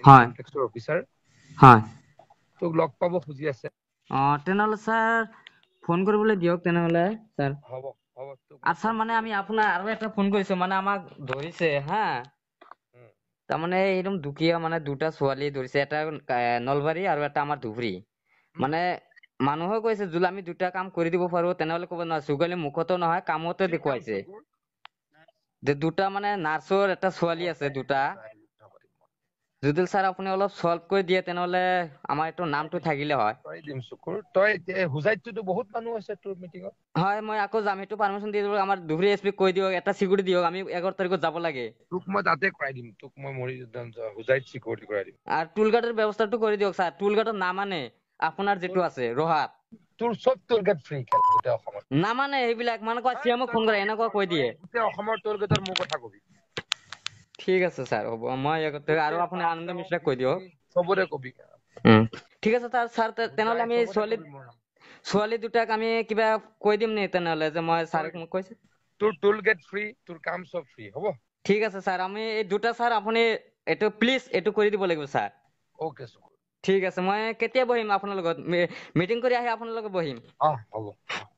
ইনকামটেক্সৰ officer হয় তোক লগ পাব খুজি আছে অঁ তেনেহ'লে ছাৰ ফোন কৰিবলৈ দিয়ক তেনেহ'লে ছাৰ হ'ব হ'ব আচ্ছা মানে আমি আপোনাৰ আৰু এটা ফোন কৰিছোঁ মানে আমাক ধৰিছে হা তাৰমানে এইটো দুখীয়া মানে দুটা ছোৱালী ধৰিছে এটা নলবাৰী আৰু এটা আমাৰ ধুবুৰী মানে মানুহে কৈছে যোন আমি দুটা কাম কৰি দিব পাৰো তেনেহলে কব নোৱাৰো চুগালি মুখতো নহয় কামতে দেখুৱাইছে দুটা মানে নাৰ্চৰ এটা ছোৱালী আছে দুটা যদি স্যাৰ আপনি অলপ সলভ কৰি দিয়ে তেনহলে আমাৰ এটো নামটো থাকিলে হয় কৰি দিম শুকুৰ তই হুজাইটো বহুত মানুহ আছে তোৰ মিটিংত হয় মই আকৌ যাম এটো পাৰমিশন দি দিওঁ আমাৰ দুহৰি এছপি কৈ দিওঁ এটা সিকিউৰিটি দিওঁ আমি 11 তাৰিখত যাব লাগে তোক মই তাতে কৰাই দিম তোক মই মৰি যাম হুজাইট সিকিউৰিটি কৰাই দিম আৰু টুল গাৰ্ডৰ ব্যৱস্থাটো কৰি দিওঁ স্যাৰ টুল গাৰ্ডৰ নাম আনে আপোনাৰ যেটো আছে ৰহাত তোৰ সব টুল গাৰ্ড ফ্ৰী কাৰ গোটেই অসমৰ নামানে এইবিলাক মানে কৈ চিএমক ফোন কৰে এনেকুৱা কৈ দিয়ে গোটেই অসমৰ টুল গাৰ্ডৰ মোৰ কথা কবি ঠিক আছে ছাৰ হ'ব মই আৰু আপুনি আনন্দ মিশ্ৰক কৈ দিয়ক চবৰে কবি ঠিক আছে তাৰ ছাৰ তেনেহ'লে আমি ছোৱালী ছোৱালী দুটাক আমি কিবা কৈ দিম নেকি তেনেহ'লে যে মই ছাৰক মোক কৈছে তোৰ টুল গেট ফ্ৰী তোৰ কাম চব ফ্ৰী হ'ব ঠিক আছে ছাৰ আমি এই দুটা ছাৰ আপুনি এইটো প্লিজ এইটো কৰি দিব লাগিব ছাৰ অ'কে ঠিক আছে মই কেতিয়া বহিম আপোনাৰ লগত মিটিং কৰি আহি আপোনাৰ লগত বহিম অ হ'ব